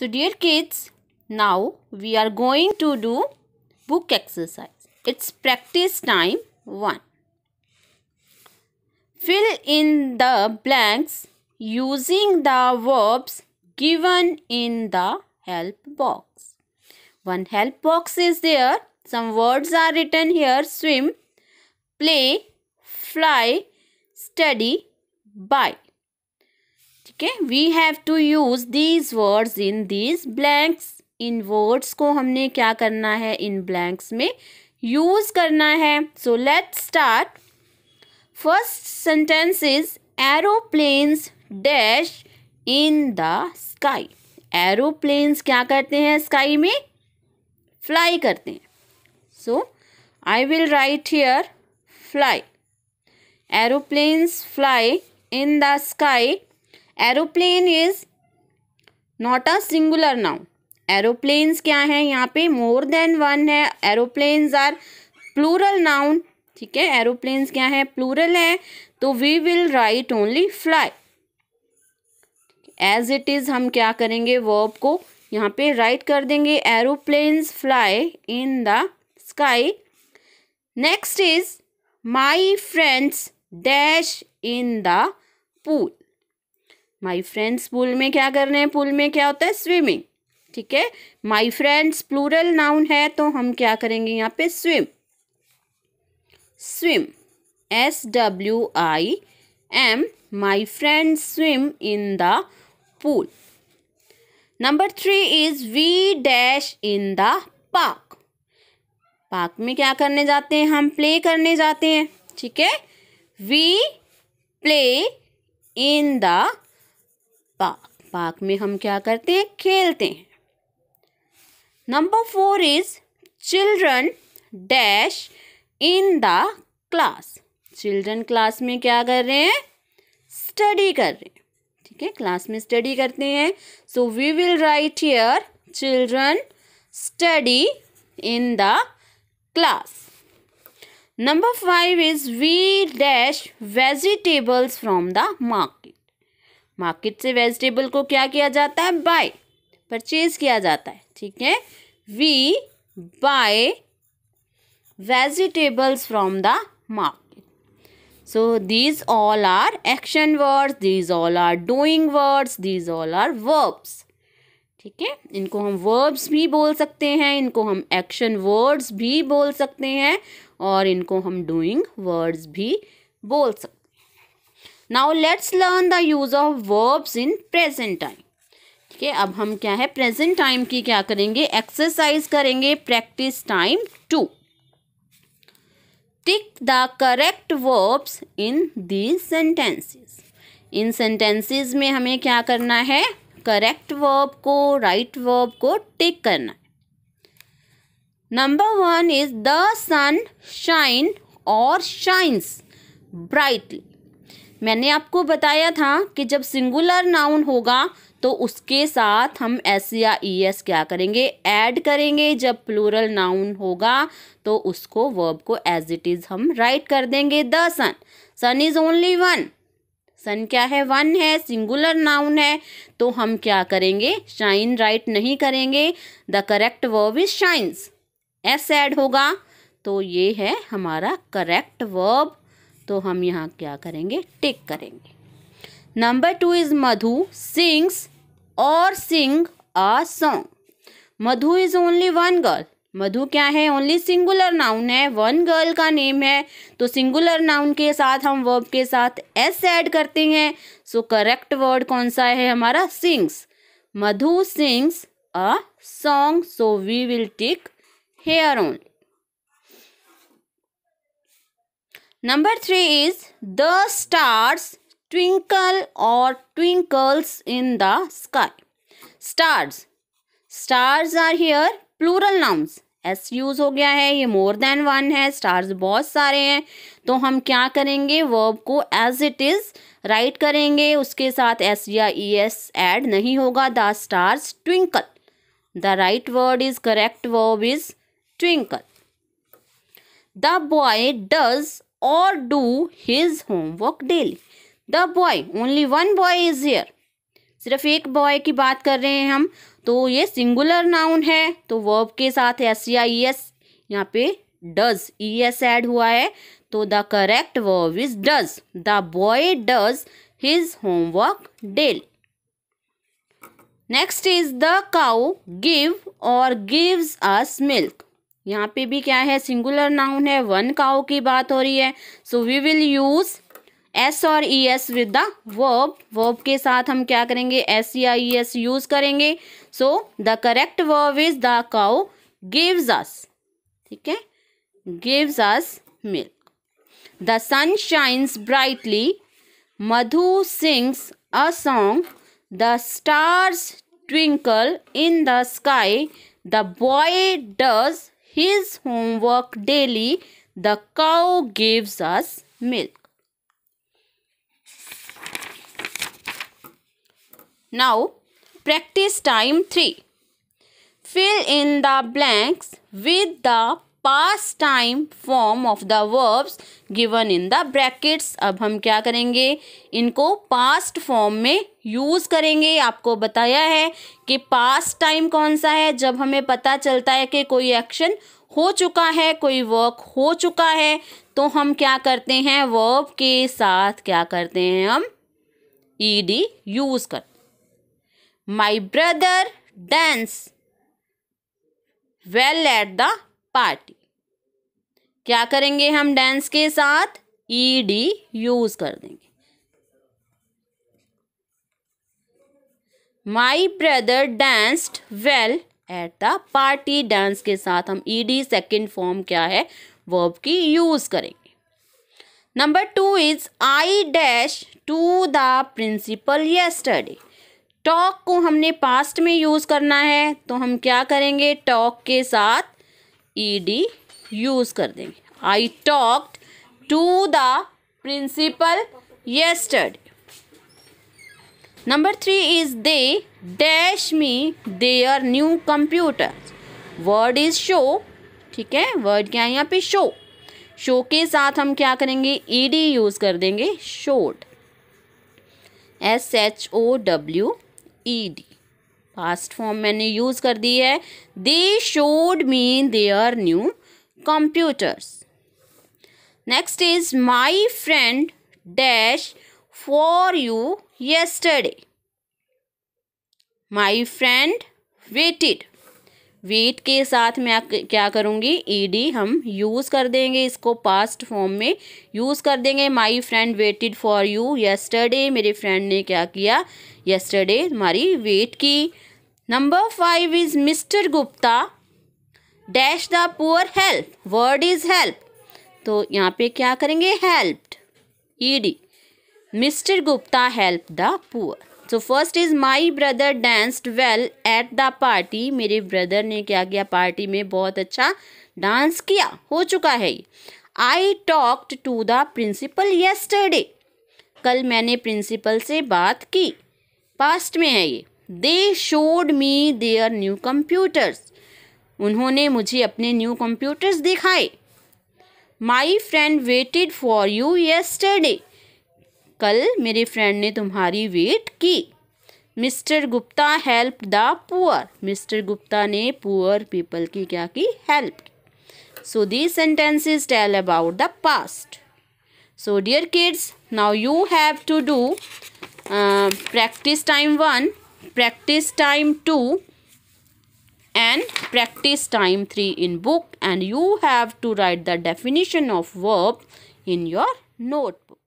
So dear kids, now we are going to do book exercise. It's practice time 1. Fill in the blanks using the verbs given in the help box. One help box is there. Some words are written here. Swim, play, fly, study, buy. Okay we have to use these words in these blanks इन words को हमने क्या करना है इन blanks में use करना है so let start first sentence is aeroplanes dash in the sky aeroplanes क्या करते हैं स्काई में फ्लाई करते हैं so I will write here fly aeroplanes fly in the sky aeroplane is not a singular noun aeroplanes क्या है यहाँ पे मोर देन वन है एरोप्लेन्स आर प्लूरल नाउन ठीक है एरोप्लेन्स क्या है प्लूरल है तो we will write only fly as it is हम क्या करेंगे वर्ब को यहाँ पे राइट कर देंगे aeroplanes fly in the sky next is my friends dash in the pool my friends pool में क्या कर रहे हैं पूल में क्या होता है स्विमिंग ठीक है माई फ्रेंड्स प्लूरल नाउन है तो हम क्या करेंगे यहाँ पे swim swim S W I M my friend swim in the pool number three is we dash in the park park में क्या करने जाते हैं हम प्ले करने जाते हैं ठीक है we play in the park park में हम क्या करते हैं खेलते हैं number four is children dash in the class children class में क्या कर रहे हैं स्टडी कर रहे हैं ठीक है क्लास में स्टडी करते हैं so we will write here children study in the class number five is we dash vegetables from the market market से वेजिटेबल को क्या किया जाता है बाय परचेज किया जाता है ठीक है we buy vegetables from the market so these all are action words these all are doing words these all are verbs ठीक है इनको हम वर्ब्स भी बोल सकते हैं इनको हम एक्शन वर्ड्स भी बोल सकते हैं और इनको हम डूइंग वर्ड्स भी बोल सकते हैं now let's learn the use of verbs in present time ठीक है अब हम क्या है प्रेजेंट टाइम की क्या करेंगे एक्सरसाइज करेंगे practice time to tick the correct verbs in these sentences इन सेंटेंसेस में हमें क्या करना है करेक्ट वर्ब को राइट right वर्ब को टिक करना है number one is the sun shine और शाइन्स ब्राइटली मैंने आपको बताया था कि जब सिंगुलर नाउन होगा तो उसके साथ हम एस या ई e एस क्या करेंगे ऐड करेंगे जब प्लूरल नाउन होगा तो उसको वर्ब को एज इट इज़ हम राइट कर देंगे the sun sun is only one sun क्या है वन है सिंगुलर नाउन है तो हम क्या करेंगे शाइन राइट नहीं करेंगे the correct verb is shines S add होगा तो ये है हमारा करेक्ट वर्ब तो हम यहाँ क्या करेंगे टिक करेंगे number two is Madhu sings और sing a song Madhu is only one girl Madhu क्या है ओनली सिंगुलर नाउन है वन गर्ल का नेम है तो सिंगुलर नाउन के साथ हम वर्ब के साथ एस ऐड करते हैं सो करेक्ट वर्ड कौन सा है हमारा sings Madhu sings a song so we will tick here only number three is the stars twinkle और twinkles in the sky stars stars are here plural nouns. S use हो गया है ये more than one है stars बहुत सारे हैं तो हम क्या करेंगे वर्ब को एज इट इज़ राइट करेंगे उसके साथ एस या ई एस एड नहीं होगा the stars twinkle the right word is correct verb is twinkle the boy does और do his homework daily the boy only one boy is here सिर्फ एक boy की बात कर रहे हैं हम तो ये सिंगुलर नाउन है तो वर्ब के साथ एस या ई e एस यहाँ पे डज ई एस एड हुआ है तो the correct verb is does the boy does his homework daily next is the cow give और गिव्स अस मिल्क यहाँ पे भी क्या है सिंगुलर नाउन है वन काओ की बात हो रही है so we will use S और E S with the verb verb के साथ हम क्या करेंगे एस या ई एस यूज करेंगे so the correct verb is the cow gives us ठीक है gives us milk the sun shines brightly Madhu sings a song the stars twinkle in the sky the boy does his homework daily, the cow gives us milk. Now, practice time 3. Fill in the blanks with the past time form of the verbs given in the brackets अब हम क्या करेंगे इनको past form में use करेंगे आपको बताया है कि पास्ट टाइम कौन सा है जब हमें पता चलता है कि कोई एक्शन हो चुका है कोई वर्क हो चुका है तो हम क्या करते हैं वर्ब के साथ क्या करते हैं हम ई डी यूज़ कर my brother dance well at the party क्या करेंगे हम डेंस के साथ ई डी यूज कर देंगे my brother danced well at the party dance के साथ हम ई डी सेकेंड फॉर्म क्या है वर्ब की यूज करेंगे number two is I dash to the principal yesterday talk को हमने पास्ट में यूज करना है तो हम क्या करेंगे टॉक के साथ ई डी यूज़ कर देंगे I talked to the principal yesterday number three is they dash me their new computer word is show ठीक है वर्ड क्या है यहाँ पे शो शो के साथ हम क्या करेंगे ई डी यूज़ कर देंगे showed S H O W E D past form मैंने यूज़ कर दी है they showed me their new computers next is my friend dash for you yesterday my friend waited wait के साथ मैं क्या करूँगी ई e डी हम यूज़ कर देंगे इसको पास्ट फॉर्म में यूज़ कर देंगे my friend waited for you yesterday मेरे फ्रेंड ने क्या किया येस्टरडे हमारी वेट की number five is mister Gupta dash the poor help word is help तो यहाँ पे क्या करेंगे helped E D mister Gupta help the poor so first is my brother danced well at the party मेरे ब्रदर ने क्या किया पार्टी में बहुत अच्छा डांस किया हो चुका है I talked to the principal yesterday कल मैंने प्रिंसिपल से बात की पास्ट में है ये they showed me their new computers उन्होंने मुझे अपने न्यू कंप्यूटर्स दिखाए my friend waited for you yesterday कल मेरे फ्रेंड ने तुम्हारी वेट की mister Gupta help the poor mister Gupta ने पुअर पीपल की क्या की help so the sentences tell about the past so dear kids now you have to do practice time one practice time two and practice time three in book and you have to write the definition of verb in your notebook